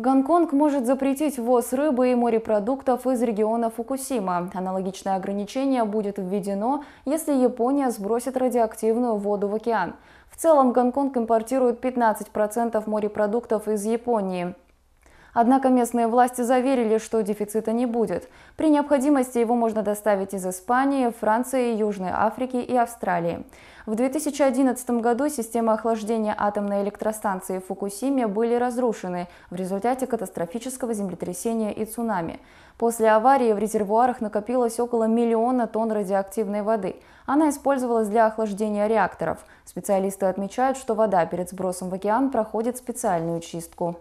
Гонконг может запретить ввоз рыбы и морепродуктов из региона Фукусима. Аналогичное ограничение будет введено, если Япония сбросит радиоактивную воду в океан. В целом Гонконг импортирует 15% морепродуктов из Японии. Однако местные власти заверили, что дефицита не будет. При необходимости его можно доставить из Испании, Франции, Южной Африки и Австралии. В 2011 году системы охлаждения атомной электростанции в Фукусиме были разрушены в результате катастрофического землетрясения и цунами. После аварии в резервуарах накопилось около миллиона тонн радиоактивной воды. Она использовалась для охлаждения реакторов. Специалисты отмечают, что вода перед сбросом в океан проходит специальную чистку.